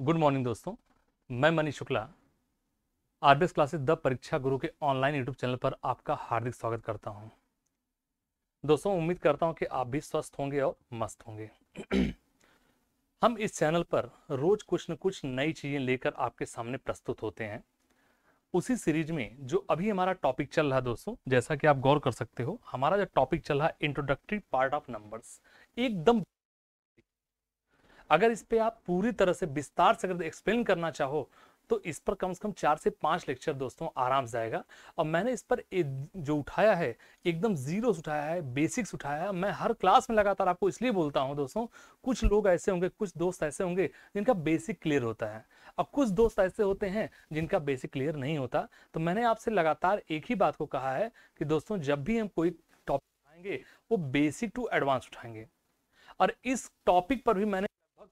Good morning दोस्तों मैं Manish Shukla R classes the Pariksha Guru के ऑनलाइन यूट्यूब चैनल पर आपका हार्दिक स्वागत करता हूं। दोस्तों उम्मीद करता हूं कि आप भी स्वस्थ होंगे और मस्त होंगे हम इस चैनल पर रोज कुछ न कुछ नई चीज़ें लेकर आपके सामने प्रस्तुत होते हैं उसी सीरीज में जो अभी हमारा टॉपिक चल रहा है दोस्तों जैसा कि आप गौर कर सकते हो हमारा जो टॉपिक चल रहा है इंट्रोडक्टरी पार्ट ऑफ नंबर्स एकदम अगर इस पर आप पूरी तरह से विस्तार से अगर एक्सप्लेन करना चाहो तो इस पर कम से कम चार से पांच लेक्चर दोस्तों आराम से आएगा और मैंने इस पर जो उठाया है एकदम जीरोस उठाया है बेसिक्स उठाया है मैं हर क्लास में लगातार आपको इसलिए बोलता हूं दोस्तों कुछ लोग ऐसे होंगे कुछ दोस्त ऐसे होंगे जिनका बेसिक क्लियर होता है और कुछ दोस्त ऐसे होते हैं जिनका बेसिक क्लियर नहीं होता तो मैंने आपसे लगातार एक ही बात को कहा है कि दोस्तों जब भी हम कोई टॉपिक उठाएंगे वो बेसिक टू एडवांस उठाएंगे और इस टॉपिक पर भी मैंने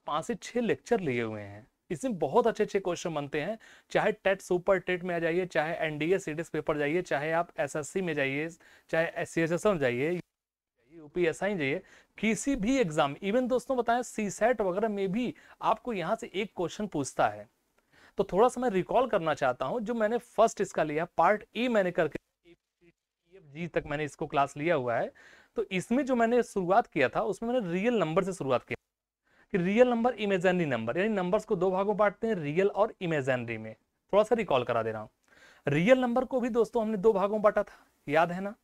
पांच से छह लेक्चर लिए हुए हैं इसमें बहुत अच्छे अच्छे क्वेश्चन बनते हैं चाहे टेट सुपर टेट में आ जाइए चाहे एनडीए सीडीएस पेपर जाइए चाहे आप एसएससी में जाइए चाहे एस सी एस में जाइए यूपीएसआई जाइए किसी भी एग्जाम इवन दोस्तों बताएं सी सेट e वगैरह में भी आपको यहाँ से एक क्वेश्चन पूछता है तो थोड़ा सा मैं रिकॉल करना चाहता हूँ जो मैंने फर्स्ट इसका लिया पार्ट ए मैंने करके जी e तक मैंने इसको क्लास लिया हुआ है तो इसमें जो मैंने शुरुआत किया था उसमें मैंने रियल नंबर से शुरुआत किया कि रियल नंबर इमेजनरी नंबर यानी नंबर्स को दो भागों बांटते हैं रियल और इमेजनरी में थोड़ा सा रिकॉल करा दे रहा हूँ रियल नंबर को भी दोस्तों हमने दो भागों बांटा था याद है ना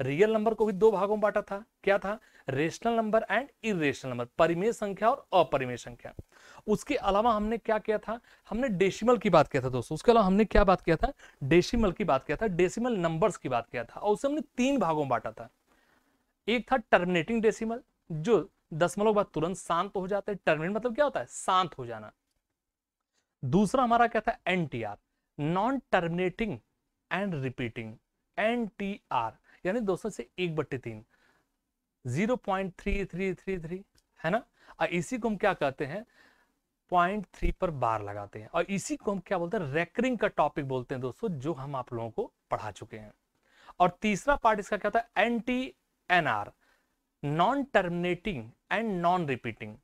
रियल नंबर को भी दो भागों बांटा था क्या था rational number and irrational number परिमेय संख्या और अपरिमेय संख्या उसके अलावा हमने क्या किया था हमने डेसिमल की बात किया था दोस्तों उसके अलावा हमने क्या बात किया था डेसिमल की बात किया था डेसिमल नंबर्स की बात किया था और उसे हमने तीन भागों में बांटा था एक था टर्मिनेटिंग डेसिमल जो दसमलव बाद तुरंत शांत हो जाता है टर्मिनेट मतलब क्या होता है शांत हो जाना दूसरा हमारा क्या था R non terminating and repeating NTR यानी दोस्तों से एक बट्टे तीन zero point three three three three है ना और इसी को हम क्या कहते हैं पॉइंट थ्री पर बार लगाते हैं और इसी को हम क्या बोलते हैं रेकरिंग का टॉपिक बोलते हैं दोस्तों जो हम आप लोगों को पढ़ा चुके हैं और तीसरा पार्ट इसका क्या होता है N T N R non terminating and non repeating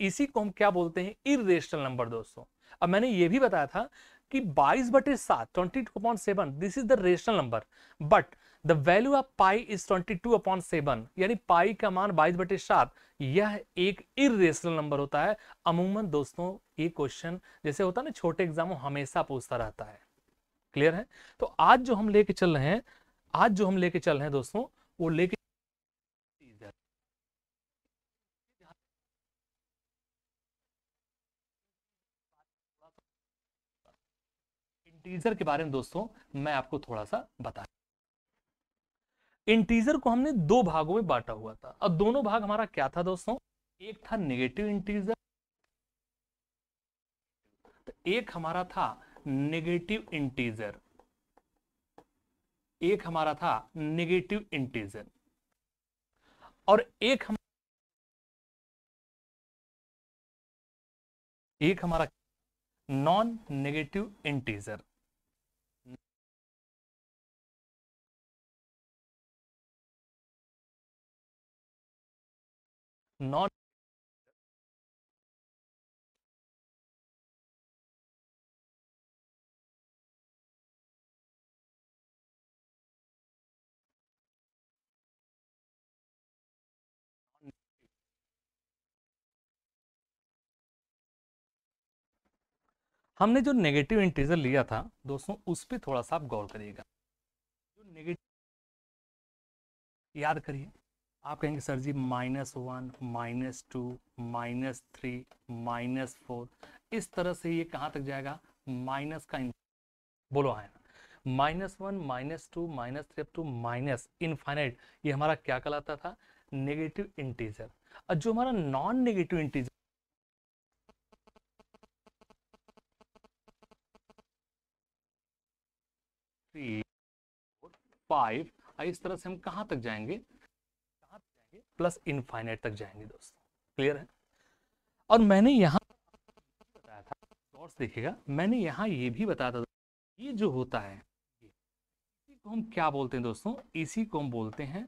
इसी को हम क्या बोलते हैं इरेशनल नंबर दोस्तों अब मैंने ये भी बताया था कि 22 बटे सात twenty two upon seven this is the rational number but the value of pi is 22 upon seven यानी पाई का मान 22 बटे सात यह एक इरेशनल नंबर होता है अमूमन दोस्तों ये क्वेश्चन जैसे होता है ना छोटे एग्जाम हमेशा पूछता रहता है क्लियर है तो आज जो हम लेके चल रहे हैं आज जो हम लेके चल रहे हैं दोस्तों वो लेके इंटीजर के बारे में दोस्तों मैं आपको थोड़ा सा बता इंटीजर को हमने दो भागों में बांटा हुआ था अब दोनों भाग हमारा क्या था दोस्तों एक था नेगेटिव इंटीजर तो एक हमारा था नेगेटिव इंटीजर एक हमारा था नेगेटिव इंटीजर और एक हम एक हमारा नॉन नेगेटिव इंटीजर non हमने जो नेगेटिव इंटीजर लिया था दोस्तों उस पर थोड़ा सा आप गौर करिएगा जो नेगेटिव याद करिए आप कहेंगे sir ji minus one minus two minus three minus four इस तरह से ये कहाँ तक जाएगा माइनस का बोलो आया minus one minus two minus three अब टू तो माइनस इनफाइनाइट ये हमारा क्या कहलाता था नेगेटिव इंटीजर और जो हमारा non negative integer three five इस तरह से हम कहाँ तक जाएंगे जाएंगे प्लस इनफाइनाइट तक जाएंगे दोस्तों क्लियर है और मैंने यहाँ बताया था और देखिएगा मैंने यहाँ ये भी बताया था ये जो होता है इसी को हम क्या बोलते हैं दोस्तों इसी को हम बोलते हैं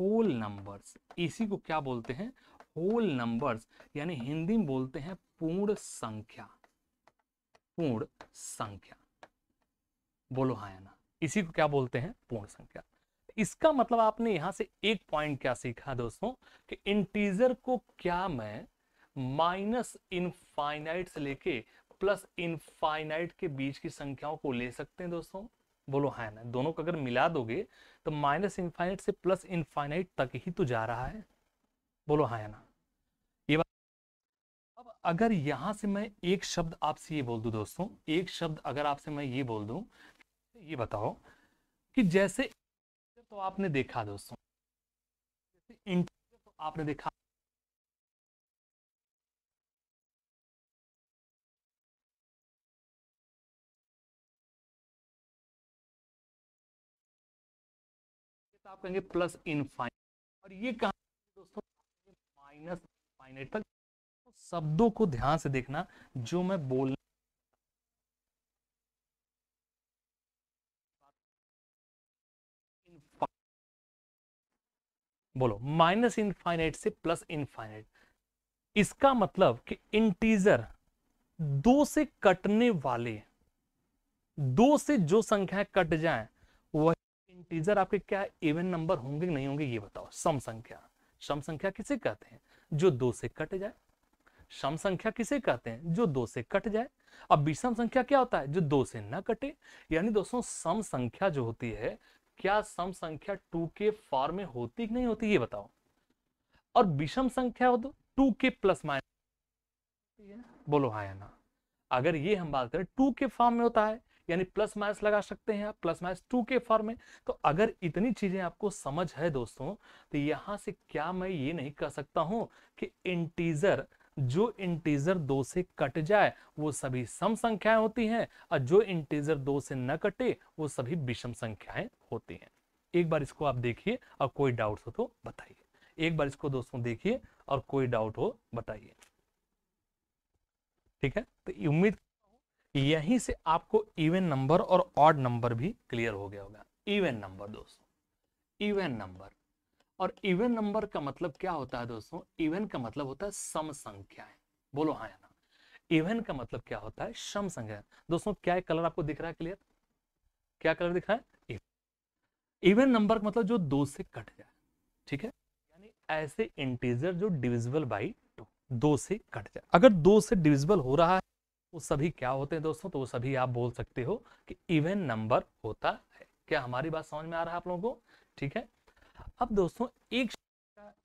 होल नंबर्स इसी को क्या बोलते हैं होल नंबर्स यानी हिंदी में बोलते हैं पूर्ण संख्या पूर्ण संख्या बोलो हाँ ना इसी को क्या बोलते हैं पूर्ण संख्या इसका मतलब आपने यहां से एक पॉइंट क्या सीखा दोस्तों कि इंटीजर को क्या मैं माइनस इनफाइनाइट से लेके प्लस इनफाइनाइट के बीच की संख्याओं को ले सकते हैं दोस्तों बोलो है हाँ, ना दोनों को अगर मिला दोगे तो माइनस इनफाइनाइट से प्लस इनफाइनाइट तक ही तो जा रहा है बोलो है हाँ ना ये बात अब अगर यहां से मैं एक शब्द आपसे ये बोल दू दोस्तों एक शब्द अगर आपसे मैं ये बोल दू ये बताओ कि जैसे तो आपने देखा दोस्तों इंटीजर तो आपने देखा तो आप कहेंगे प्लस इनफाइनाइट और ये कहा दोस्तों माइनस इनफाइनाइट तक तो शब्दों को ध्यान से देखना जो मैं बोलना बोलो माइनस इनफाइनाइट से प्लस इनफाइनाइट इसका मतलब कि इंटीजर दो से कटने वाले दो से जो संख्याएं कट जाए वह इंटीजर आपके क्या इवन नंबर होंगे नहीं होंगे ये बताओ सम संख्या सम संख्या किसे कहते हैं जो दो से कट जाए सम संख्या किसे कहते हैं जो दो से कट जाए अब विषम संख्या क्या होता है जो दो से ना कटे यानी दोस्तों सम संख्या जो होती है क्या सम संख्या टू के फॉर्म में होती नहीं होती ये बताओ और विषम संख्या हो तो टू के प्लस माइनस बोलो हाँ या ना अगर ये हम बात करें टू के फॉर्म में होता है यानी प्लस माइनस लगा सकते हैं आप प्लस माइनस टू के फॉर्म में तो अगर इतनी चीजें आपको समझ है दोस्तों तो यहां से क्या मैं ये नहीं कह सकता हूं कि इंटीजर जो इंटीजर दो से कट जाए वो सभी सम संख्याएं होती हैं और जो इंटीजर दो से न कटे वो सभी विषम संख्याएं होती हैं एक बार इसको आप देखिए और कोई डाउट हो तो बताइए एक बार इसको दोस्तों देखिए और कोई डाउट हो बताइए ठीक है तो उम्मीद यहीं से आपको इवन नंबर और ऑड नंबर भी क्लियर हो गया होगा इवन नंबर दोस्तों इवन नंबर और इवन नंबर का मतलब क्या होता है दोस्तों इवन का मतलब होता है सम संख्या बोलो हाँ ना इवन का मतलब क्या होता है सम संख्या दोस्तों क्या कलर आपको दिख रहा है क्लियर क्या कलर दिख रहा है इवन नंबर का मतलब जो दो से कट जाए ठीक है यानी ऐसे इंटीजर जो डिविजिबल बाई टू दो से कट जाए अगर दो से डिविजिबल हो रहा है वो सभी क्या होते हैं दोस्तों तो वो सभी आप बोल सकते हो कि इवन नंबर होता है क्या हमारी बात समझ में आ रहा है आप लोगों को ठीक है अब दोस्तों एक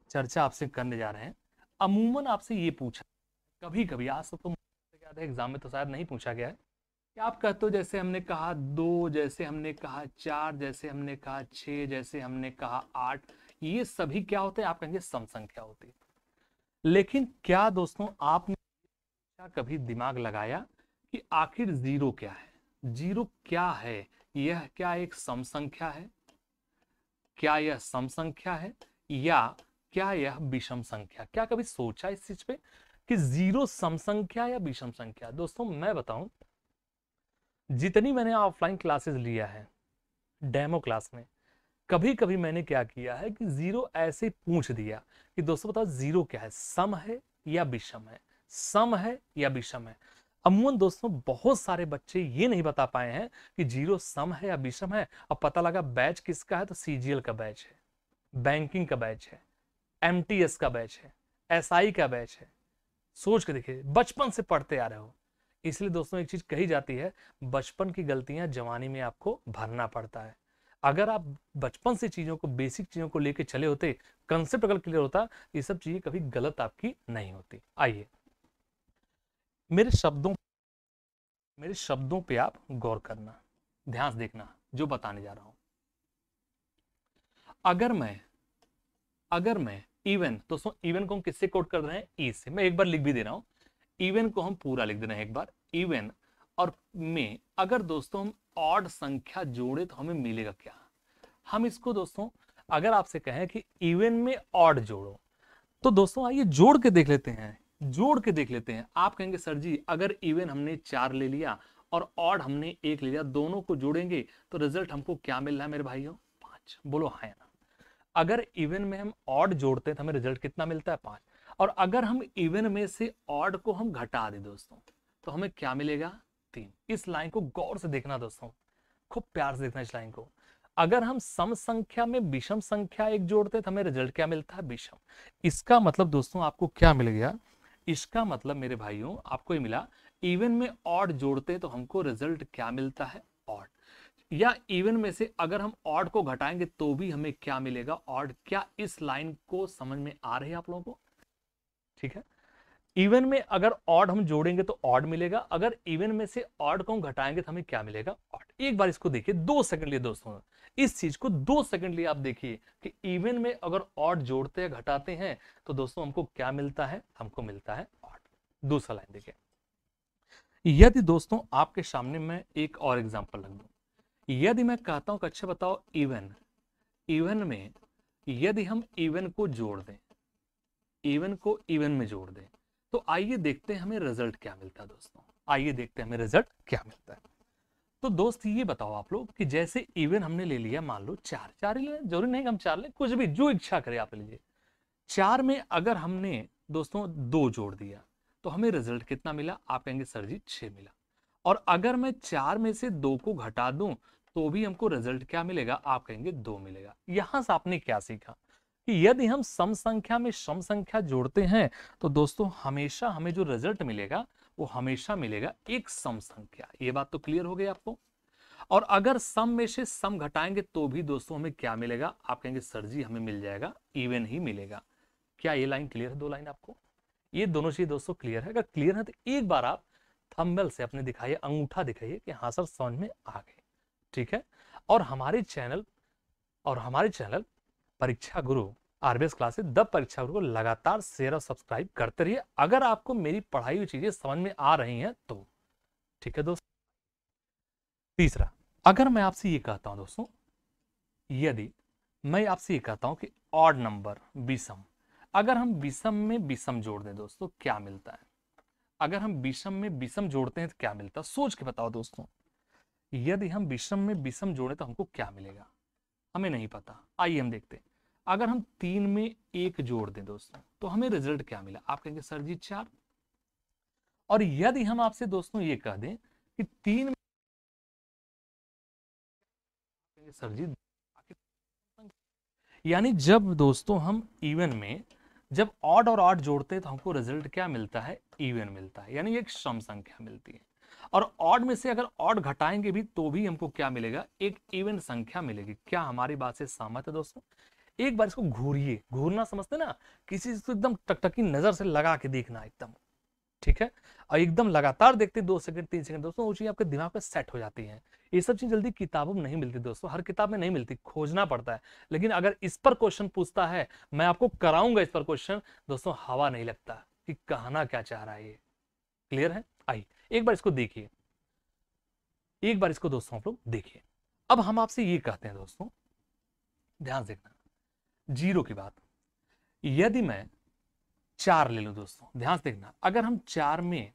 चर्चा आपसे करने जा रहे हैं अमूमन आपसे ये पूछा कभी कभी आज सब तो एग्जाम में तो शायद नहीं पूछा गया है कि आप कहते हो जैसे हमने कहा दो जैसे हमने कहा चार जैसे हमने कहा छः जैसे हमने कहा आठ ये सभी क्या होते हैं आप कहेंगे सम संख्या होती है लेकिन क्या दोस्तों आपने कभी दिमाग लगाया कि आखिर जीरो क्या है जीरो क्या है यह क्या एक सम संख्या है क्या यह सम संख्या है या क्या यह विषम संख्या क्या कभी सोचा इस चीज पे कि जीरो सम संख्या या विषम संख्या दोस्तों मैं बताऊं जितनी मैंने ऑफलाइन क्लासेस लिया है डेमो क्लास में कभी कभी मैंने क्या किया है कि जीरो ऐसे पूछ दिया कि दोस्तों बताओ जीरो क्या है सम है या विषम है सम है या विषम है अमूमन दोस्तों बहुत सारे बच्चे ये नहीं बता पाए हैं कि जीरो सम है या विषम है अब पता लगा बैच किसका है तो सीजीएल का बैच है बैंकिंग का बैच है एमटीएस का बैच है एसआई का बैच है सोच के देखिए बचपन से पढ़ते आ रहे हो इसलिए दोस्तों एक चीज कही जाती है बचपन की गलतियां जवानी में आपको भरना पड़ता है अगर आप बचपन से चीजों को बेसिक चीजों को लेके चले होते कंसेप्ट अगर क्लियर होता ये सब चीजें कभी गलत आपकी नहीं होती आइए मेरे शब्दों मेरे शब्दों पे आप गौर करना ध्यान देखना जो बताने जा रहा हूं अगर मैं अगर मैं इवन दोस्तों इवन को हम किससे कोट कर रहे हैं ई e से मैं एक बार लिख भी दे रहा हूं इवन को हम पूरा लिख दे रहे हैं एक बार इवन और में अगर दोस्तों हम ऑड संख्या जोड़े तो हमें मिलेगा क्या हम इसको दोस्तों अगर आपसे कहें कि इवन में ऑड जोड़ो तो दोस्तों आइए जोड़ के देख लेते हैं जोड़ के देख लेते हैं आप कहेंगे सर जी अगर इवन हमने चार ले लिया और ऑड हमने एक ले लिया दोनों को जोड़ेंगे तो रिजल्ट हमको क्या मिल रहा है मेरे भाइयों पांच बोलो हाँ ना अगर इवन में हम ऑड जोड़ते हैं तो हमें रिजल्ट कितना मिलता है पांच और अगर हम इवन में से ऑड को हम घटा दें दोस्तों तो हमें क्या मिलेगा तीन इस लाइन को गौर से देखना दोस्तों खूब प्यार से देखना इस लाइन को अगर हम सम संख्या में विषम संख्या एक जोड़ते हैं तो हमें रिजल्ट क्या मिलता है विषम इसका मतलब दोस्तों आपको क्या मिल गया इसका मतलब मेरे भाइयों आपको ये मिला इवन में ऑड जोड़ते तो हमको रिजल्ट क्या मिलता है ऑड या इवन में से अगर हम ऑड को घटाएंगे तो भी हमें क्या मिलेगा ऑड क्या इस लाइन को समझ में आ रही है आप लोगों को ठीक है इवन में अगर ऑड हम जोड़ेंगे तो ऑड मिलेगा अगर इवन में से ऑड को हम घटाएंगे तो हमें क्या मिलेगा ऑड एक बार इसको देखिए दो सेकंड लिए दोस्तों इस चीज को दो सेकंड लिए आप देखिए कि इवन में अगर ऑड जोड़ते हैं घटाते हैं तो दोस्तों हमको क्या मिलता है हमको मिलता है ऑड दूसरा लाइन देखिए यदि दोस्तों आपके सामने में एक और एग्जाम्पल लग दू यदि मैं कहता हूं अच्छा बताओ इवन इवन में यदि हम इवन को जोड़ दें इवन को इवन में जोड़ दें तो आइए देखते हैं हमें रिजल्ट क्या मिलता है दोस्तों आइए देखते हैं हमें रिजल्ट क्या मिलता है तो दोस्त ये बताओ आप लोग कि जैसे इवन हमने ले लिया मान लो चार चार ही जरूरी नहीं हम चार ले कुछ भी जो इच्छा करे आप लीजिए चार में अगर हमने दोस्तों दो जोड़ दिया तो हमें रिजल्ट कितना मिला आप कहेंगे सर जी छह मिला और अगर मैं चार में से दो को घटा दूं तो भी हमको रिजल्ट क्या मिलेगा आप कहेंगे दो मिलेगा यहां से आपने क्या सीखा कि यदि हम सम संख्या में सम संख्या जोड़ते हैं तो दोस्तों हमेशा हमें जो रिजल्ट मिलेगा वो हमेशा मिलेगा एक सम संख्या ये बात तो क्लियर हो गई आपको और अगर सम में से सम घटाएंगे तो भी दोस्तों हमें क्या मिलेगा आप कहेंगे सर जी हमें मिल जाएगा इवन ही मिलेगा क्या ये लाइन क्लियर है दो लाइन आपको ये दोनों चीज दोस्तों क्लियर है अगर क्लियर है तो एक बार आप थम्बल से अपने दिखाइए अंगूठा दिखाइए कि हाँ सर समझ में आ गए ठीक है और हमारे चैनल और हमारे चैनल परीक्षा गुरु आरबीएस क्लासेस दब परीक्षा को लगातार शेयर और सब्सक्राइब करते रहिए अगर आपको मेरी पढ़ाई हुई चीजें समझ में आ रही हैं तो ठीक है दोस्तों तीसरा अगर मैं आपसे ये कहता हूं दोस्तों यदि मैं आपसे ये कहता हूं कि ऑड नंबर विषम अगर हम विषम में विषम जोड़ दें दोस्तों क्या मिलता है अगर हम विषम में विषम जोड़ते हैं तो क्या मिलता है सोच के बताओ दोस्तों यदि हम विषम में विषम जोड़े तो हमको क्या मिलेगा हमें नहीं पता आइए हम देखते हैं अगर हम तीन में एक जोड़ दें दोस्तों तो हमें रिजल्ट क्या मिला आप कहेंगे सर जी चार और यदि हम आपसे दोस्तों ये कह दें कि तीन में सर जी यानी जब दोस्तों हम इवन में जब ऑड और ऑड जोड़ते हैं तो हमको रिजल्ट क्या मिलता है इवन मिलता है यानी एक सम संख्या मिलती है और ऑड में से अगर ऑड घटाएंगे भी तो भी हमको क्या मिलेगा एक इवन संख्या मिलेगी क्या हमारी बात से सहमत है दोस्तों एक बार इसको घूरिए घूरना समझते ना किसी चीज को एकदम टकटकी नजर से लगा के देखना एकदम ठीक है और एकदम लगातार देखते दो सेकंड तीन सेकंड दोस्तों वो चीज़ आपके दिमाग पे सेट हो जाती है ये सब चीज़ जल्दी किताबों में नहीं मिलती दोस्तों हर किताब में नहीं मिलती खोजना पड़ता है लेकिन अगर इस पर क्वेश्चन पूछता है मैं आपको कराऊंगा इस पर क्वेश्चन दोस्तों हवा नहीं लगता कि कहना क्या चाह रहा है ये क्लियर है आइए एक बार इसको देखिए एक बार इसको दोस्तों आप लोग देखिए अब हम आपसे ये कहते हैं दोस्तों ध्यान देखना जीरो की बात यदि मैं चार ले लू दोस्तों ध्यान से देखना अगर हम चार में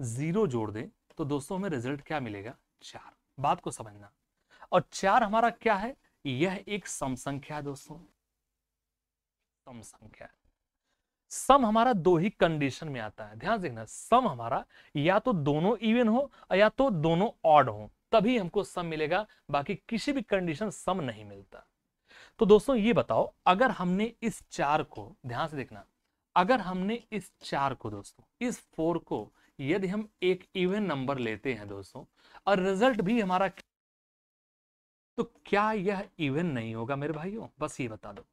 जीरो जोड़ दें तो दोस्तों हमें रिजल्ट क्या मिलेगा चार बात को समझना और चार हमारा क्या है यह एक सम संख्या है दोस्तों सम संख्या सम हमारा दो ही कंडीशन में आता है ध्यान देखना सम हमारा या तो दोनों इवन हो या तो दोनों ऑड हो तभी हमको सम मिलेगा बाकी किसी भी कंडीशन सम नहीं मिलता तो दोस्तों ये बताओ अगर हमने इस चार को ध्यान से देखना अगर हमने इस चार को दोस्तों इस फोर को यदि हम एक इवन नंबर लेते हैं दोस्तों और रिजल्ट भी हमारा तो क्या यह इवन नहीं होगा मेरे भाइयों बस ये बता दो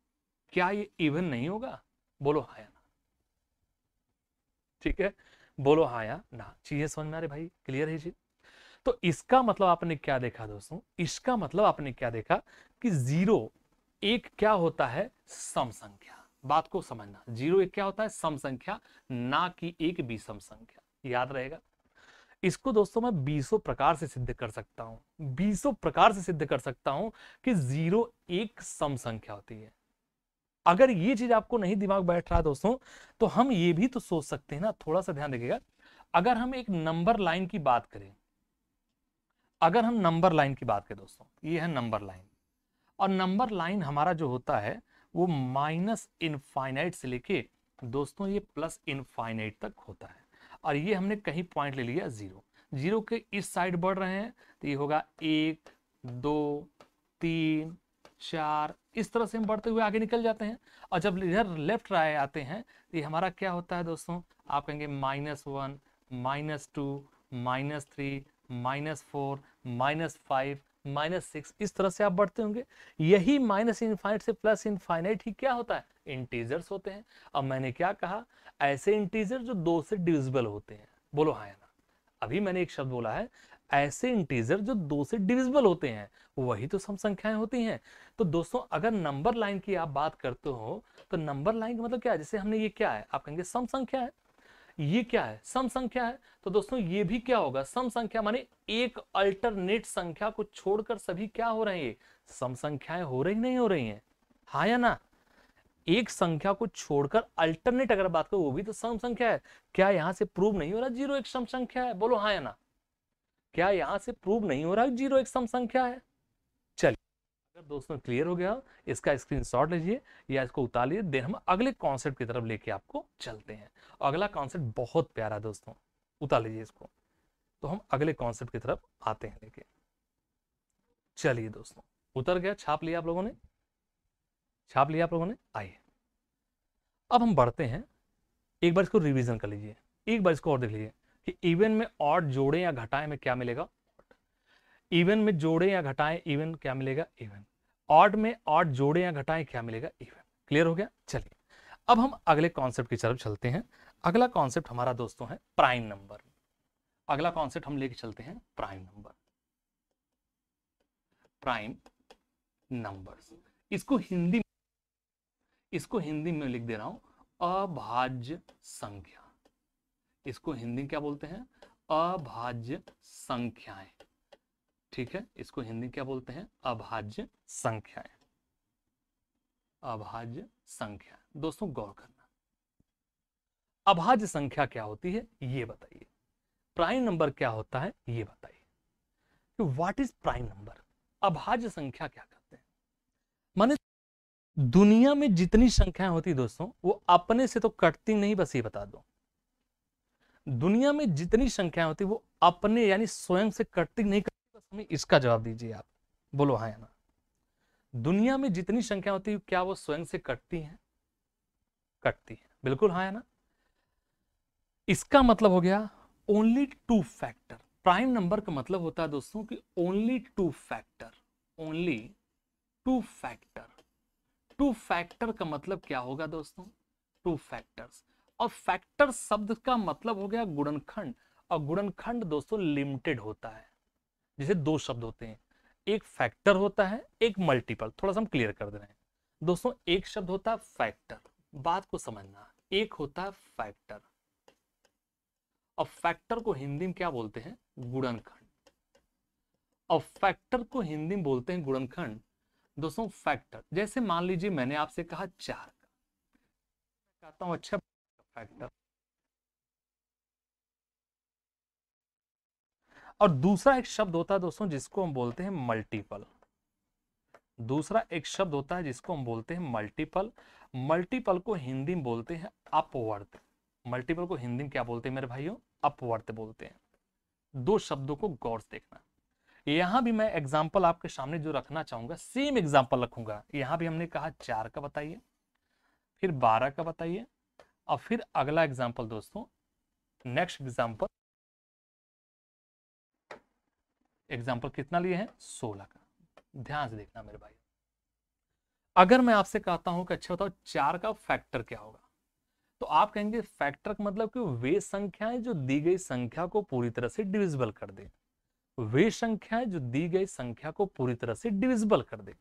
क्या ये इवन नहीं होगा बोलो हाया ना ठीक है बोलो हाया ना चीजें समझ में आ रही भाई क्लियर है जी तो इसका मतलब आपने क्या देखा दोस्तों इसका मतलब आपने क्या देखा कि जीरो एक क्या होता है सम संख्या बात को समझना जीरो एक क्या होता है सम संख्या ना कि एक सम संख्या याद रहेगा इसको दोस्तों मैं बीसों प्रकार से सिद्ध कर सकता हूं बीसों प्रकार से सिद्ध कर सकता हूं कि जीरो एक सम संख्या होती है अगर ये चीज आपको नहीं दिमाग बैठ रहा दोस्तों तो हम ये भी तो सोच सकते हैं ना थोड़ा सा ध्यान देखिएगा अगर हम एक नंबर लाइन की बात करें अगर हम नंबर लाइन की बात करें दोस्तों ये है नंबर लाइन और नंबर लाइन हमारा जो होता है वो माइनस इनफाइनाइट से लेके दोस्तों ये प्लस इनफाइनाइट तक होता है और ये हमने कहीं पॉइंट ले लिया जीरो जीरो के इस साइड बढ़ रहे हैं तो ये होगा एक दो तीन चार इस तरह से हम बढ़ते हुए आगे निकल जाते हैं और जब इधर लेफ्ट राय आते हैं तो ये हमारा क्या होता है दोस्तों आप कहेंगे minus one minus two minus three minus four minus five minus six इस तरह से आप बढ़ते होंगे यही माइनस इनफाइनाइट से प्लस इनफाइनाइट ही क्या होता है इंटीजर्स होते हैं अब मैंने क्या कहा ऐसे इंटीजर जो दो से डिविजिबल होते हैं बोलो हाँ ना अभी मैंने एक शब्द बोला है ऐसे इंटीजर जो दो से डिविजिबल होते हैं वही तो सम संख्याएं होती हैं तो दोस्तों अगर नंबर लाइन की आप बात करते हो तो नंबर लाइन का मतलब क्या है जैसे हमने ये क्या है आप कहेंगे सम संख्या है ये क्या है सम संख्या है तो दोस्तों ये भी क्या होगा सम संख्या माने एक अल्टरनेट संख्या को छोड़कर सभी क्या हो रहे हैं सम संख्याएं हो रही नहीं हो रही हैं हाँ या ना एक संख्या को छोड़कर अल्टरनेट अगर बात करो वो भी तो सम संख्या है क्या यहां से प्रूव नहीं हो रहा जीरो एक सम संख्या है बोलो हाँ या ना क्या यहां से प्रूव नहीं हो रहा जीरो एक सम संख्या है दोस्तों क्लियर हो गया इसका स्क्रीनशॉट लीजिए या इसको उतार लीजिए देन हम अगले कॉन्सेप्ट की तरफ लेके आपको चलते हैं अगला कॉन्सेप्ट बहुत प्यारा है दोस्तों उतार लीजिए इसको तो हम अगले कॉन्सेप्ट की तरफ आते हैं लेके चलिए दोस्तों उतर गया छाप लिया आप लोगों ने छाप लिया आप लोगों ने आइए अब हम बढ़ते हैं एक बार इसको रिविजन कर लीजिए एक बार इसको और देख लीजिए कि इवेंट में और जोड़े या घटाएं में क्या मिलेगा इवन में जोड़े या घटाएं इवन क्या मिलेगा इवन ऑड में ऑड जोड़े या घटाएं क्या मिलेगा इवन क्लियर हो गया चलिए अब हम अगले कॉन्सेप्ट की तरफ चलते हैं अगला कॉन्सेप्ट हमारा दोस्तों है प्राइम नंबर अगला कॉन्सेप्ट हम लेके चलते हैं प्राइम नंबर प्राइम नंबर इसको हिंदी इसको हिंदी में लिख दे रहा हूं अभाज्य संख्या इसको हिंदी क्या बोलते हैं अभाज्य संख्याएं ठीक है इसको हिंदी क्या बोलते हैं अभाज्य संख्याएं अभाज्य संख्या दोस्तों गौर करना अभाज्य संख्या क्या होती है ये बताइए प्राइम नंबर क्या होता है ये बताइए तो व्हाट इज प्राइम नंबर अभाज्य संख्या क्या कहते हैं माने दुनिया में जितनी संख्याएं होती दोस्तों वो अपने से तो कटती नहीं बस ये बता दो दुनिया में जितनी संख्याएं होती वो अपने यानी स्वयं से कटती नहीं कर... में इसका जवाब दीजिए आप बोलो हाँ ना दुनिया में जितनी संख्या होती है क्या वो स्वयं से कटती हैं कटती है बिल्कुल हाँ ना इसका मतलब हो गया only two factor prime number का मतलब होता है दोस्तों कि only two factor only two factor two factor का मतलब क्या होगा दोस्तों टू फैक्टर्स और फैक्टर शब्द का मतलब हो गया गुणनखंड और गुणनखंड दोस्तों लिमिटेड होता है जिसे दो शब्द होते हैं एक फैक्टर होता है एक मल्टीपल थोड़ा सा हम क्लियर कर दे रहे हैं दोस्तों एक शब्द होता है फैक्टर बात को समझना एक होता है फैक्टर अब फैक्टर को हिंदी में क्या बोलते हैं गुणनखंड अब फैक्टर को हिंदी में बोलते हैं गुणनखंड दोस्तों फैक्टर जैसे मान लीजिए मैंने आपसे कहा चार का कहता हूं अच्छा फैक्टर और दूसरा एक शब्द होता है दोस्तों जिसको हम बोलते हैं मल्टीपल दूसरा एक शब्द होता है जिसको हम बोलते हैं मल्टीपल मल्टीपल को हिंदी में बोलते हैं अपवर्त मल्टीपल को हिंदी में क्या बोलते हैं मेरे भाइयों अपवर्त बोलते हैं दो शब्दों को गौर से देखना यहां भी मैं एग्जाम्पल आपके सामने जो रखना चाहूंगा सेम एग्जाम्पल रखूंगा यहां भी हमने कहा चार का बताइए फिर बारह का बताइए और फिर अगला एग्जाम्पल दोस्तों नेक्स्ट एग्जाम्पल एग्जाम्पल कितना लिए हैं सोलह का ध्यान से देखना मेरे भाई अगर मैं आपसे कहता हूं कि अच्छा बताओ चार का फैक्टर क्या होगा तो आप कहेंगे फैक्टर का मतलब कि वे संख्याएं जो दी गई संख्या को पूरी तरह से डिविजिबल कर दे वे संख्याएं जो दी गई संख्या को पूरी तरह से डिविजिबल कर दे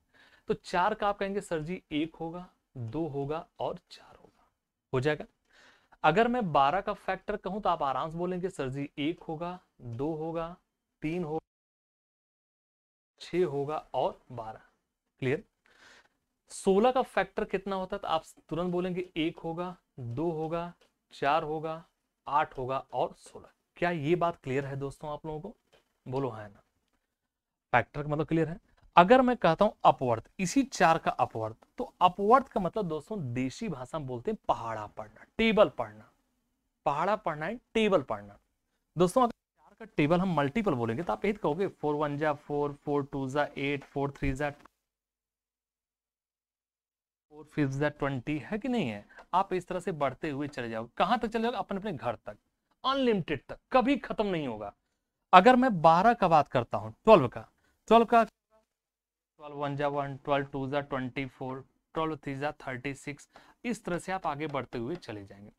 तो चार का आप कहेंगे सर जी एक होगा दो होगा और चार होगा हो जाएगा अगर मैं बारह का फैक्टर कहूं तो आप आराम से बोलेंगे सर जी एक होगा दो होगा तीन होगा छः होगा और बारह क्लियर सोलह का फैक्टर कितना होता है तो आप तुरंत बोलेंगे एक होगा दो होगा चार होगा आठ होगा और सोलह क्या ये बात क्लियर है दोस्तों आप लोगों को बोलो है हाँ ना फैक्टर का मतलब क्लियर है अगर मैं कहता हूं अपवर्त इसी चार का अपवर्त तो अपवर्त का मतलब दोस्तों देशी भाषा में बोलते हैं पहाड़ा पढ़ना टेबल पढ़ना पहाड़ा पढ़ना है टेबल पढ़ना दोस्तों अगर... का टेबल हम मल्टीपल बोलेंगे तो आप यही कहोगे फोर वन जा फोर फोर टू जा एट फोर थ्री जा फोर फिफ्थ जा ट्वेंटी है कि नहीं है आप इस तरह से बढ़ते हुए चले जाओ कहां तक चले जाओगे अपने अपने घर तक अनलिमिटेड तक कभी खत्म नहीं होगा अगर मैं बारह का बात करता हूं ट्वेल्व का ट्वेल्व का ट्वेल्व वन जा वन ट्वेल्व टू जा ट्वेंटी फोर ट्वेल्व थ्री जा थर्टी सिक्स इस तरह से आप आगे बढ़ते हुए चले जाएंगे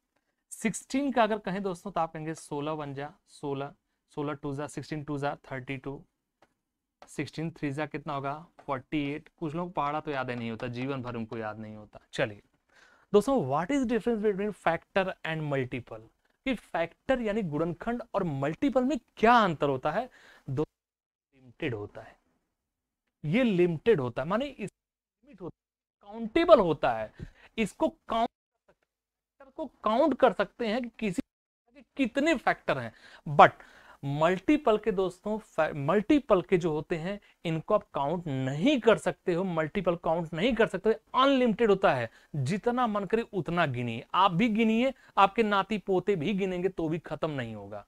सिक्सटीन का अगर कहें दोस्तों तो आप कहेंगे सोलह वन जा सोलह सोलह टू ज़ा सिक्सटीन टू ज़ा थर्टी टू सिक्सटीन थ्री ज़ा कितना होगा फोर्टी एट कुछ लोग पहाड़ा तो याद ही नहीं होता जीवन भर उनको याद नहीं होता चलिए दोस्तों what is difference between factor and multiple कि फैक्टर यानी गुणनखंड और मल्टीपल में क्या अंतर होता है दो लिमिटेड होता है ये लिमिटेड होता है माने इस लिमिट होता है काउंटेबल होता है इसको काउंट को काउंट कर सकते हैं कि किसी कितने फैक्टर हैं बट मल्टीपल के दोस्तों मल्टीपल के जो होते हैं इनको आप काउंट नहीं कर सकते हो मल्टीपल काउंट नहीं कर सकते अनलिमिटेड होता है जितना मन करे उतना गिनिए आप भी गिनिए आपके नाती पोते भी गिनेंगे तो भी खत्म नहीं होगा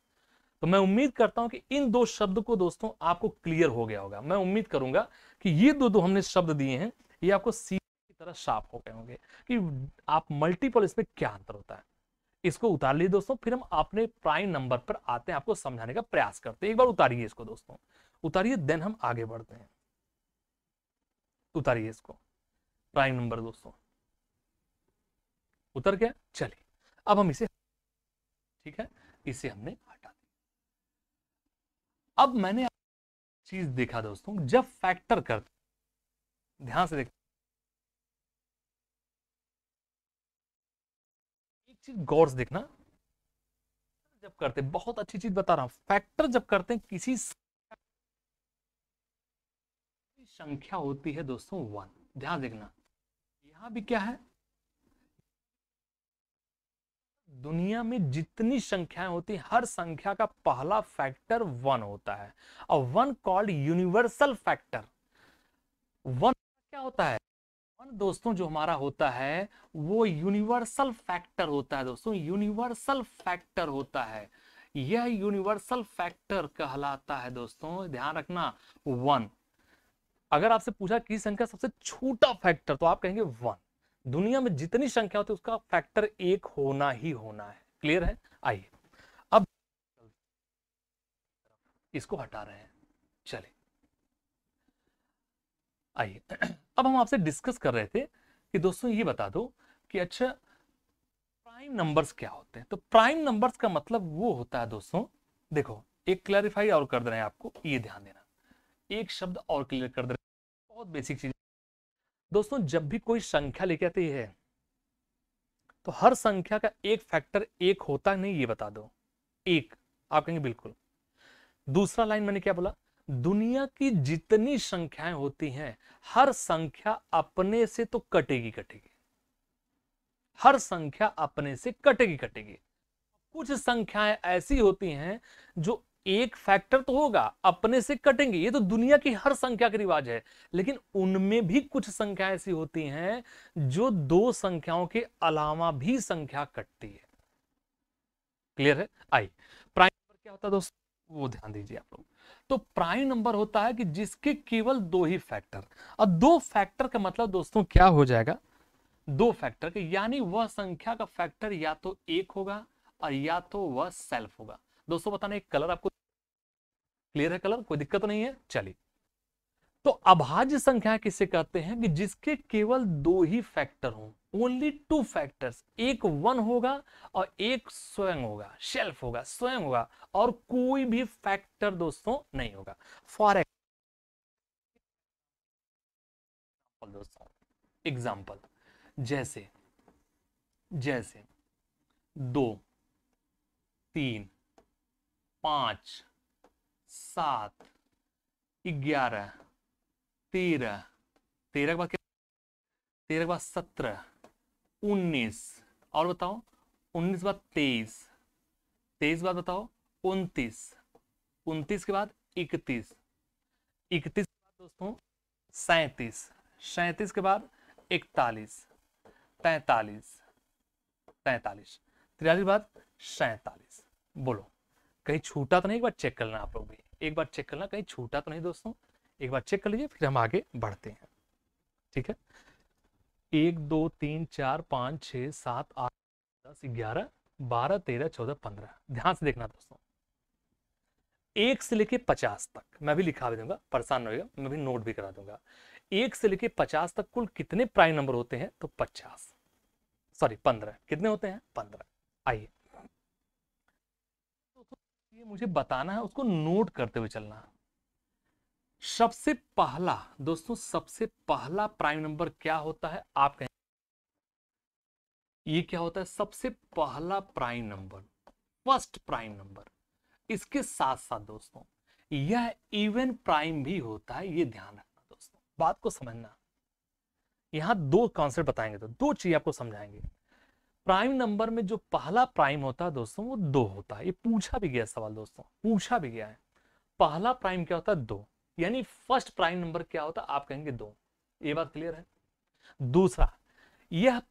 तो मैं उम्मीद करता हूं कि इन दो शब्द को दोस्तों आपको क्लियर हो गया होगा मैं उम्मीद करूंगा कि ये दो दो हमने शब्द दिए हैं ये आपको सी की तरह साफ हो गए होंगे कि आप मल्टीपल इसमें क्या अंतर होता है इसको उतार लीजिए दोस्तों फिर हम अपने प्राइम नंबर पर आते हैं आपको समझाने का प्रयास करते हैं एक बार उतारिए इसको दोस्तों उतारिए देन हम आगे बढ़ते हैं उतारिए इसको प्राइम नंबर दोस्तों उतर गया चलिए अब हम इसे ठीक है इसे हमने हटा दिया अब मैंने चीज देखा दोस्तों जब फैक्टर करते ध्यान से देखते चीज गौर से देखना जब करते हैं बहुत अच्छी चीज बता रहा हूं फैक्टर जब करते हैं किसी संख्या होती है दोस्तों वन ध्यान देखना यहां भी क्या है दुनिया में जितनी संख्याएं होती हर संख्या का पहला फैक्टर वन होता है और one called universal factor one क्या होता है दोस्तों जो हमारा होता है वो यूनिवर्सल फैक्टर होता है दोस्तों यूनिवर्सल फैक्टर होता है यह यूनिवर्सल फैक्टर कहलाता है दोस्तों ध्यान रखना वन अगर आपसे पूछा किस संख्या सबसे छोटा फैक्टर तो आप कहेंगे वन दुनिया में जितनी संख्या होती है उसका फैक्टर एक होना ही होना है क्लियर है आइए अब इसको हटा रहे हैं चले आइए अब हम आपसे डिस्कस कर रहे थे कि दोस्तों ये बता दो कि अच्छा प्राइम नंबर्स क्या होते हैं तो प्राइम नंबर्स का मतलब वो होता है दोस्तों देखो एक क्लैरिफाई और कर दे रहे हैं आपको ये ध्यान देना एक शब्द और क्लियर कर दे रहे बहुत बेसिक चीज दोस्तों जब भी कोई संख्या लेके आती है तो हर संख्या का एक फैक्टर एक होता नहीं ये बता दो एक आप कहेंगे बिल्कुल दूसरा लाइन मैंने क्या बोला दुनिया की जितनी संख्याएं होती हैं हर संख्या अपने से तो कटेगी कटेगी हर संख्या अपने से कटेगी कटेगी कुछ संख्याएं ऐसी होती हैं जो एक फैक्टर तो होगा अपने से कटेंगे ये तो दुनिया की हर संख्या का रिवाज है लेकिन उनमें भी कुछ संख्या ऐसी होती हैं जो दो संख्याओं के अलावा भी संख्या कटती है क्लियर है आई प्राइम नंबर क्या होता है दोस्तों वो ध्यान दीजिए आप लोग तो प्राइम नंबर होता है कि जिसके केवल दो ही फैक्टर और दो फैक्टर का मतलब दोस्तों क्या हो जाएगा दो फैक्टर के यानी वह संख्या का फैक्टर या तो एक होगा और या तो वह सेल्फ होगा दोस्तों बताने एक कलर आपको क्लियर है कलर कोई दिक्कत तो नहीं है चलिए तो अभाज्य संख्या किसे कहते हैं कि जिसके केवल दो ही फैक्टर हों ओनली टू फैक्टर्स एक वन होगा और एक स्वयं होगा शेल्फ होगा स्वयं होगा और कोई भी फैक्टर दोस्तों नहीं होगा फॉर एग्जाम्पल दोस्तों एग्जाम्पल जैसे जैसे दो तीन पांच सात ग्यारह तेरह तेरह के बाद क्या तेरह के बाद सत्रह उन्नीस और बताओ उन्नीस के बाद तेईस तेईस के बाद बताओ उनतीस उनतीस के बाद इकतीस इकतीस के बाद दोस्तों सैतीस सैतीस के बाद इकतालीस तैतालीस तैतालीस तिरालीस के बाद सैतालीस बोलो कहीं छूटा तो नहीं एक बार चेक करना आप लोग भी एक बार चेक करना कहीं छूटा तो नहीं दोस्तों एक बार चेक कर लीजिए फिर हम आगे बढ़ते हैं ठीक है एक दो तीन चार पाँच छः सात आठ दस ग्यारह बारह तेरह चौदह पंद्रह ध्यान से देखना दोस्तों एक से लेके पचास तक मैं भी लिखा भी दूंगा परेशान होगा मैं भी नोट भी करा दूंगा एक से लेके पचास तक कुल कितने प्राइम नंबर होते हैं तो पचास सॉरी पंद्रह कितने होते हैं पंद्रह आइए तो मुझे बताना है उसको नोट करते हुए चलना सबसे पहला दोस्तों सबसे पहला प्राइम नंबर क्या होता है आप कहें ये क्या होता है सबसे पहला prime number first prime number इसके साथ साथ दोस्तों यह इवन प्राइम भी होता है ये ध्यान रखना दोस्तों बात को समझना यहां दो कॉन्सेप्ट बताएंगे तो दो चीज आपको समझाएंगे प्राइम नंबर में जो पहला प्राइम होता है दोस्तों वो दो होता है ये पूछा भी गया सवाल दोस्तों पूछा भी गया है पहला प्राइम क्या होता है दो यानी फर्स्ट प्राइम नंबर क्या होता आप कहेंगे दो ये बात क्लियर है दूसरा यह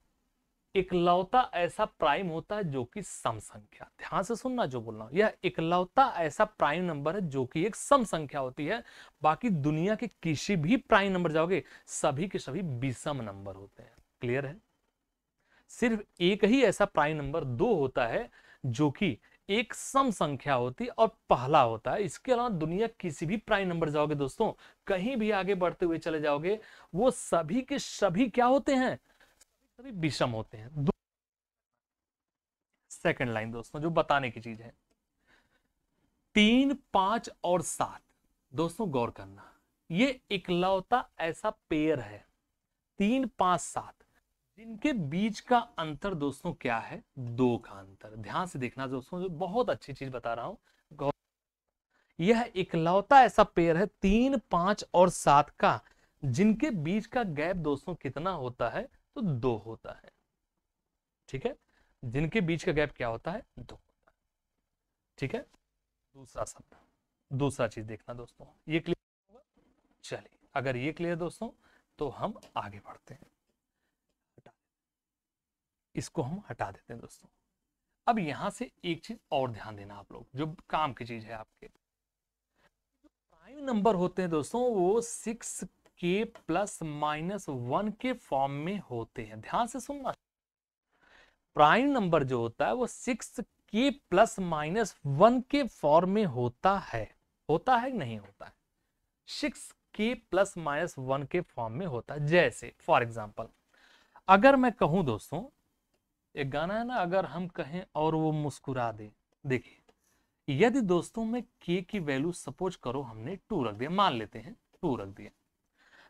इकलौता ऐसा प्राइम होता है जो कि सम संख्या ध्यान से सुनना जो बोल रहा हूं यह इकलौता ऐसा प्राइम नंबर है जो कि एक सम संख्या होती है बाकी दुनिया के किसी भी प्राइम नंबर जाओगे सभी के सभी विषम नंबर होते हैं क्लियर है सिर्फ एक ही ऐसा प्राइम नंबर दो होता है जो कि एक सम संख्या होती और पहला होता है इसके अलावा दुनिया किसी भी प्राइम नंबर जाओगे दोस्तों कहीं भी आगे बढ़ते हुए चले जाओगे वो सभी के सभी क्या होते हैं सभी विषम होते हैं सेकंड लाइन दोस्तों जो बताने की चीज है तीन पांच और सात दोस्तों गौर करना ये इकलौता ऐसा पेयर है तीन पांच सात जिनके बीच का अंतर दोस्तों क्या है दो का अंतर ध्यान से देखना दोस्तों जो बहुत अच्छी चीज बता रहा हूं यह इकलौता ऐसा पेयर है तीन पांच और सात का जिनके बीच का गैप दोस्तों कितना होता है तो दो होता है ठीक है जिनके बीच का गैप क्या होता है दो होता है ठीक है दूसरा शब्द दूसरा चीज देखना दोस्तों ये क्लियर होगा चलिए अगर ये क्लियर दोस्तों तो हम आगे बढ़ते हैं इसको हम हटा देते हैं दोस्तों अब यहां से एक चीज और ध्यान देना आप लोग जो काम की चीज है आपके जो प्राइम नंबर होते हैं दोस्तों वो सिक्स के प्लस माइनस वन के फॉर्म में होते हैं ध्यान से सुनना प्राइम नंबर जो होता है वो सिक्स के प्लस माइनस वन के फॉर्म में होता है होता है नहीं होता है सिक्स के प्लस माइनस वन के फॉर्म में होता है जैसे फॉर एग्जाम्पल अगर मैं कहूं दोस्तों एक गाना है ना अगर हम कहें और वो मुस्कुरा दे देखिए यदि दोस्तों में के की वैल्यू सपोज करो हमने टू रख दिया मान लेते हैं टू रख दिया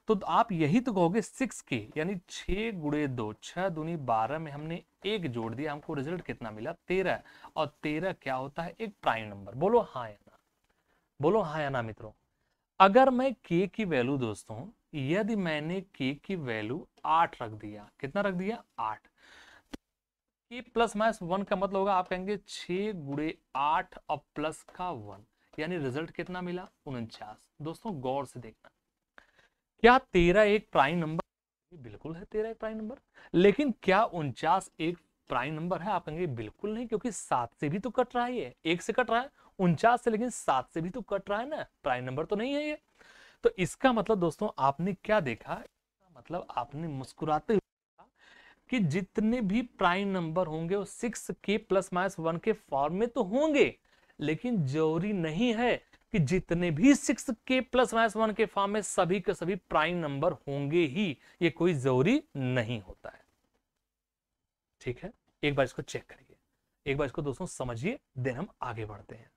तो आप यही तो कहोगे सिक्स के यानी छः गुड़े दो छह दूनी बारह में हमने एक जोड़ दिया हमको रिजल्ट कितना मिला तेरह और तेरह क्या होता है एक प्राइम नंबर बोलो हाँ या ना बोलो हाँ या ना मित्रों अगर मैं के की वैल्यू दोस्तों यदि मैंने के की वैल्यू आठ रख दिया कितना रख दिया आठ कि प्लस माइनस वन का मतलब होगा आप कहेंगे छह गुड़े आठ और प्लस का वन यानी रिजल्ट कितना मिला उनचास दोस्तों गौर से देखना क्या तेरह एक प्राइम नंबर बिल्कुल है तेरह एक प्राइम नंबर लेकिन क्या उनचास एक प्राइम नंबर है आप कहेंगे बिल्कुल नहीं क्योंकि सात से भी तो कट रहा है एक से कट रहा है उनचास से लेकिन सात से भी तो कट रहा है ना प्राइम नंबर तो नहीं है ये तो इसका मतलब दोस्तों आपने क्या देखा मतलब आपने मुस्कुराते कि जितने भी प्राइम नंबर होंगे वो सिक्स के प्लस माइनस वन के फॉर्म में तो होंगे लेकिन जरूरी नहीं है कि जितने भी सिक्स के प्लस माइनस वन के फॉर्म में सभी के सभी प्राइम नंबर होंगे ही ये कोई जरूरी नहीं होता है ठीक है एक बार इसको चेक करिए एक बार इसको दोस्तों समझिए देन हम आगे बढ़ते हैं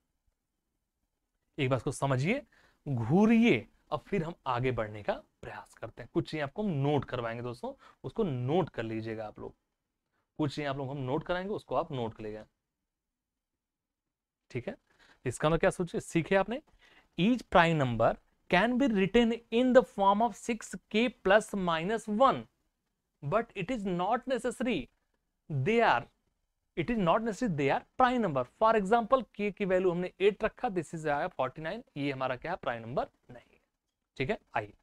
एक बार इसको समझिए घूरिए अब फिर हम आगे बढ़ने का प्रयास करते हैं कुछ चीजें आपको हम नोट करवाएंगे दोस्तों उसको नोट कर लीजिएगा आप लोग कुछ चीजें आप लोग हम नोट कराएंगे उसको आप नोट कर लेगा ठीक है इसका मतलब क्या सोचिए सीखे आपने each prime number can be written in the form of six के plus minus one but it is not necessary they are it is not necessary they are prime number for example के की value हमने eight रखा this is आया forty nine ये हमारा क्या है प्राइम नंबर नहीं ठीक है आइए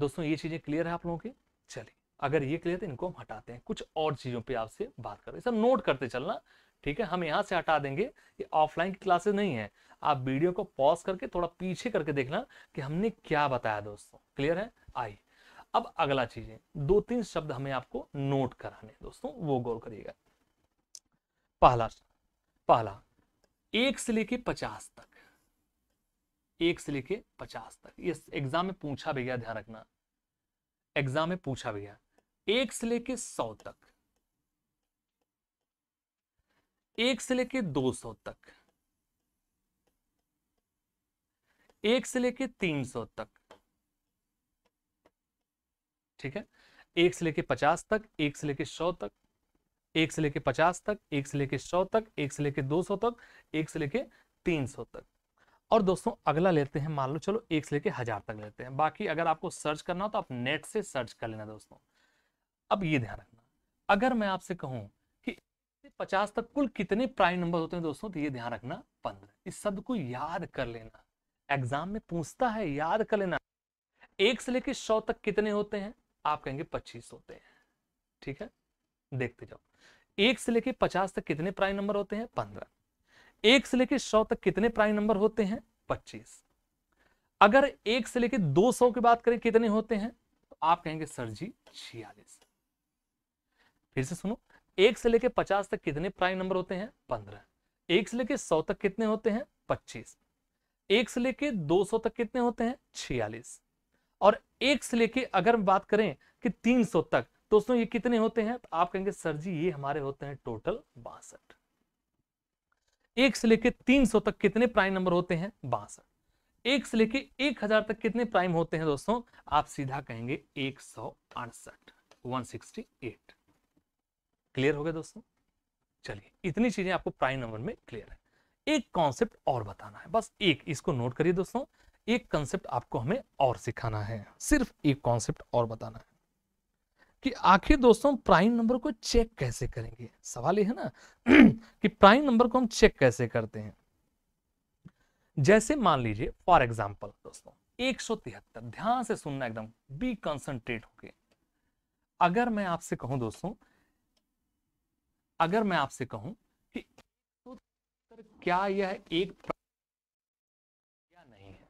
दोस्तों ये चीजें क्लियर है आप लोगों की चलिए अगर ये क्लियर है तो इनको हम हटाते हैं कुछ और चीजों पे आपसे बात करें सब नोट करते चलना ठीक है हम यहाँ से हटा देंगे ये ऑफलाइन की क्लासेस नहीं है आप वीडियो को पॉज करके थोड़ा पीछे करके देखना कि हमने क्या बताया दोस्तों क्लियर है आई अब अगला चीज है दो तीन शब्द हमें आपको नोट कराने दोस्तों वो गौर करिएगा पहला पहला एक से लेके पचास तक एक से लेके पचास तक ये एग्जाम में पूछा भी गया ध्यान रखना एग्जाम में पूछा भी गया एक से लेके सौ तक एक से लेके दो सौ तक एक से लेके तीन सौ तक ठीक है एक से लेके पचास तक एक से लेके सौ तक एक से लेके पचास तक एक से लेके सौ तक एक से लेके दो सौ तक एक से लेके तीन सौ तक और दोस्तों अगला लेते हैं मान लो चलो एक से लेके हजार तक लेते हैं बाकी अगर आपको सर्च करना हो तो आप नेट से सर्च कर लेना दोस्तों अब ये ध्यान रखना अगर मैं आपसे कहूं कि पचास तक कुल कितने प्राइम नंबर होते हैं दोस्तों तो ये ध्यान रखना पंद्रह इस शब्द को याद कर लेना एग्जाम में पूछता है याद कर लेना एक से लेके सौ तक कितने होते हैं आप कहेंगे पच्चीस होते हैं ठीक है देखते जाओ एक से लेके पचास तक कितने प्राइम नंबर होते हैं पंद्रह एक से लेकर सौ तक कितने प्राइम नंबर होते हैं पच्चीस अगर एक से लेकर दो सौ की बात करें कितने होते हैं तो आप कहेंगे सर जी छियालीस फिर से सुनो एक से लेकर पचास तक कितने प्राइम नंबर होते हैं पंद्रह एक से लेकर सौ तक कितने होते हैं पच्चीस एक से लेके सौ तक कितने होते हैं छियालीस और एक से लेके अगर बात करें कि तीन सौ तक दोस्तों ये कितने होते हैं तो आप कहेंगे सर जी ये हमारे होते हैं टोटल बासठ एक से लेकर तीन सौ तक कितने प्राइम नंबर होते हैं बासठ एक से लेके एक हजार तक कितने प्राइम होते हैं दोस्तों आप सीधा कहेंगे एक सौ अड़सठ वन सिक्सटी एट क्लियर हो गया दोस्तों चलिए इतनी चीजें आपको प्राइम नंबर में क्लियर है एक कॉन्सेप्ट और बताना है बस एक इसको नोट करिए दोस्तों एक कंसेप्ट आपको हमें और सिखाना है सिर्फ एक कॉन्सेप्ट और बताना है कि आखिर दोस्तों प्राइम नंबर को चेक कैसे करेंगे सवाल यह है ना कि प्राइम नंबर को हम चेक कैसे करते हैं जैसे मान लीजिए फॉर एग्जाम्पल दोस्तों एक सौ तिहत्तर ध्यान से सुनना एकदम बी कंसंट्रेट होके अगर मैं आपसे कहूं दोस्तों अगर मैं आपसे कहूं कि क्या यह एक या नहीं है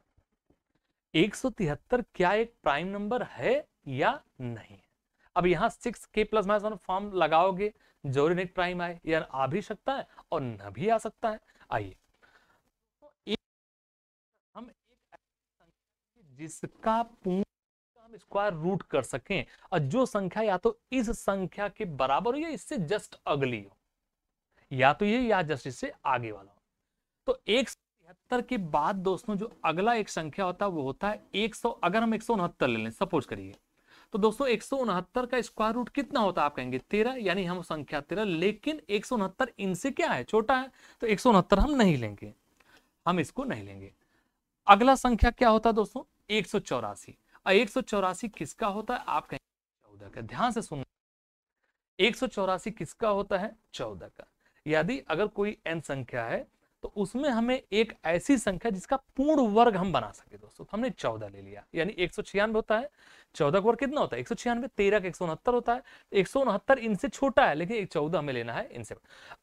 एक सौ तिहत्तर क्या एक प्राइम नंबर है या नहीं है अब यहाँ सिक्स के प्लस माइनस वन फॉर्म लगाओगे जरूरी नेट प्राइम आए या आ भी सकता है और न भी आ सकता है आइए तो हम एक जिसका हम स्क्वायर रूट कर सकें और जो संख्या या तो इस संख्या के बराबर हो या इससे जस्ट अगली हो या तो ये या जस्ट इससे आगे वाला हो तो एक तिहत्तर के बाद दोस्तों जो अगला एक संख्या होता है वो होता है एक अगर हम एक सौ उनहत्तर ले लें सपोज करिए तो दोस्तों एक का स्क्वायर रूट कितना होता है आप कहेंगे तेरह यानी हम संख्या तेरह लेकिन एक इनसे क्या है छोटा है तो एक हम नहीं लेंगे हम इसको नहीं लेंगे अगला संख्या क्या होता है दोस्तों एक सौ चौरासी एक सौ चौरासी किसका होता है आप कहेंगे चौदह का ध्यान से सुन एक सौ चौरासी किसका होता है चौदह का यदि अगर कोई एन संख्या है तो उसमें हमें एक ऐसी संख्या जिसका पूर्ण वर्ग हम बना सके दोस्तों तो हमने चौदह ले लिया यानी एक होता है चौदह का वर्ग कितना होता है एक सौ छियानवे तेरह का एक होता है एक सौ उनहत्तर इनसे छोटा है लेकिन एक चौदह हमें लेना है इनसे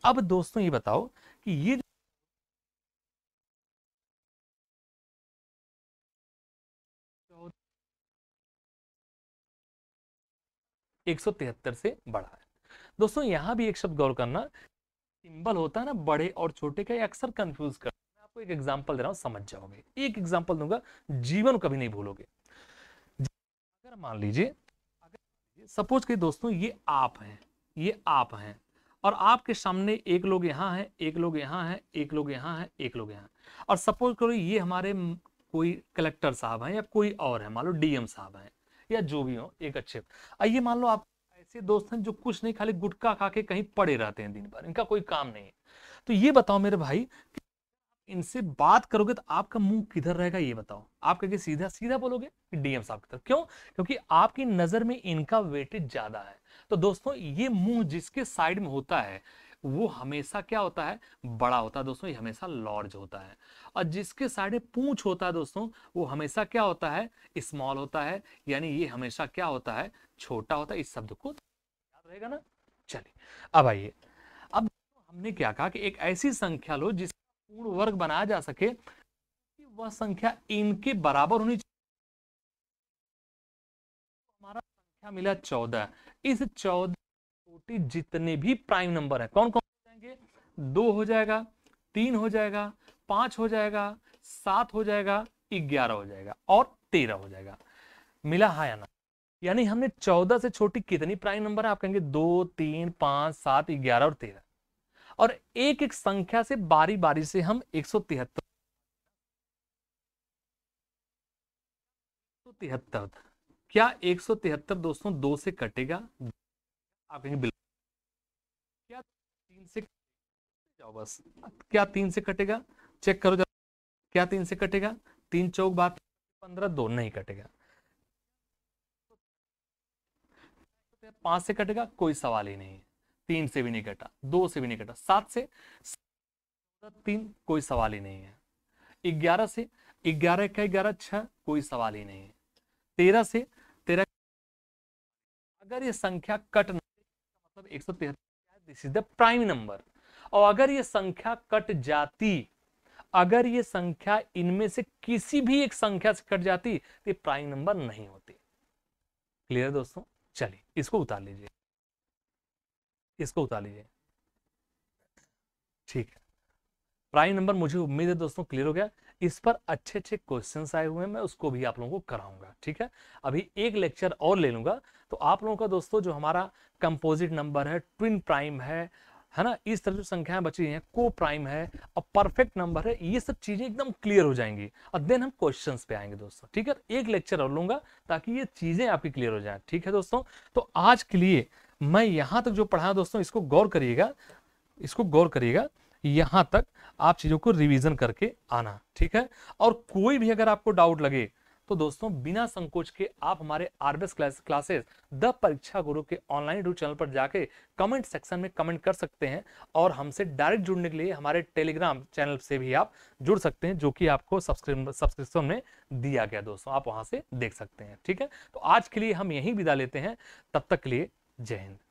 अब दोस्तों ये बताओ कि ये एक से बड़ा है दोस्तों यहां भी एक शब्द गौर करना सिंबल होता है ना बड़े और छोटे का अक्सर कंफ्यूज कर मैं आपको एक एग्जाम्पल दे रहा हूँ समझ जाओगे एक एग्जाम्पल दूंगा जीवन कभी नहीं भूलोगे अगर मान लीजिए अगर सपोज के दोस्तों ये आप हैं ये आप हैं और आपके सामने एक लोग यहाँ है एक लोग यहाँ है एक लोग यहाँ है एक लोग यहाँ और सपोज करो ये हमारे कोई कलेक्टर साहब हैं या कोई और है मान लो डीएम साहब हैं या जो भी हो एक अच्छे आइए मान लो आप ऐसे दोस्त हैं जो कुछ नहीं खाली गुटखा खा के कहीं पड़े रहते हैं दिन भर इनका कोई काम नहीं है तो ये बताओ मेरे भाई इनसे बात करोगे तो आपका मुंह किधर रहेगा ये बताओ आप कहेंगे सीधा सीधा बोलोगे डीएम साहब की तरफ क्यों क्योंकि आपकी नजर में इनका वेटेज ज्यादा है तो दोस्तों ये मुंह जिसके साइड में होता है वो हमेशा क्या होता है बड़ा होता है दोस्तों ये हमेशा लॉर्ज होता है और जिसके साइड में पूंछ होता है दोस्तों वो हमेशा क्या होता है स्मॉल होता है यानी ये हमेशा क्या होता है छोटा होता है इस शब्द को रहेगा ना चलिए अब आइए अब हमने क्या कहा कि एक ऐसी संख्या लो जिसका पूर्ण वर्ग बनाया जा सके कि वह संख्या इनके बराबर होनी चाहिए हमारा संख्या मिला चौदह इस चौदह छोटी जितने भी प्राइम नंबर है कौन कौन हो जाएंगे दो हो जाएगा तीन हो जाएगा पांच हो जाएगा सात हो जाएगा ग्यारह हो जाएगा और तेरह हो जाएगा मिला हा या ना यानी हमने चौदह से छोटी कितनी प्राइम नंबर है आप कहेंगे दो तीन पांच सात ग्यारह और तेरह और एक एक संख्या से बारी बारी से हम एक सौ तिहत्तर तिहत्तर क्या एक सौ तिहत्तर दोस्तों दो से कटेगा आप कहेंगे बिल्कुल क्या तीन से जाओ बस क्या तीन से कटेगा चेक करो क्या तीन से कटेगा तीन चौक बात पंद्रह दो नहीं कटेगा सकते हैं पांच से कटेगा कोई सवाल ही नहीं तीन से भी नहीं कटा दो से भी नहीं कटा सात से तीन कोई सवाल ही नहीं है ग्यारह से ग्यारह का ग्यारह छह कोई सवाल ही नहीं है तेरह से तेरह अगर ये संख्या कट मतलब एक सौ तेरह this is the prime number और अगर ये संख्या कट जाती अगर ये संख्या इनमें से किसी भी एक संख्या से कट जाती तो प्राइम नंबर नहीं होती क्लियर दोस्तों चलिए इसको उतार लीजिए इसको उतार लीजिए ठीक है प्राइम नंबर मुझे उम्मीद है दोस्तों क्लियर हो गया इस पर अच्छे अच्छे क्वेश्चन आए हुए हैं मैं उसको भी आप लोगों को कराऊंगा ठीक है अभी एक लेक्चर और ले लूंगा तो आप लोगों का दोस्तों जो हमारा कंपोजिट नंबर है ट्विन प्राइम है है ना इस तरह जो संख्याएं बची हैं को प्राइम है और परफेक्ट नंबर है ये सब चीजें एकदम क्लियर हो जाएंगी और देन हम क्वेश्चंस पे आएंगे दोस्तों ठीक है एक लेक्चर और लूंगा ताकि ये चीजें आपकी क्लियर हो जाए ठीक है दोस्तों तो आज के लिए मैं यहां तक जो पढ़ा दोस्तों इसको गौर करिएगा इसको गौर करिएगा यहां तक आप चीज़ों को रिवीजन करके आना ठीक है और कोई भी अगर आपको डाउट लगे तो दोस्तों बिना संकोच के आप हमारे RBS classes the Pariksha Guru के ऑनलाइन यूट्यूब चैनल पर जाके कमेंट सेक्शन में कमेंट कर सकते हैं और हमसे डायरेक्ट जुड़ने के लिए हमारे टेलीग्राम चैनल से भी आप जुड़ सकते हैं जो कि आपको सब्सक्रिप्शन में दिया गया दोस्तों आप वहां से देख सकते हैं ठीक है तो आज के लिए हम यही विदा लेते हैं तब तक के लिए जय हिंद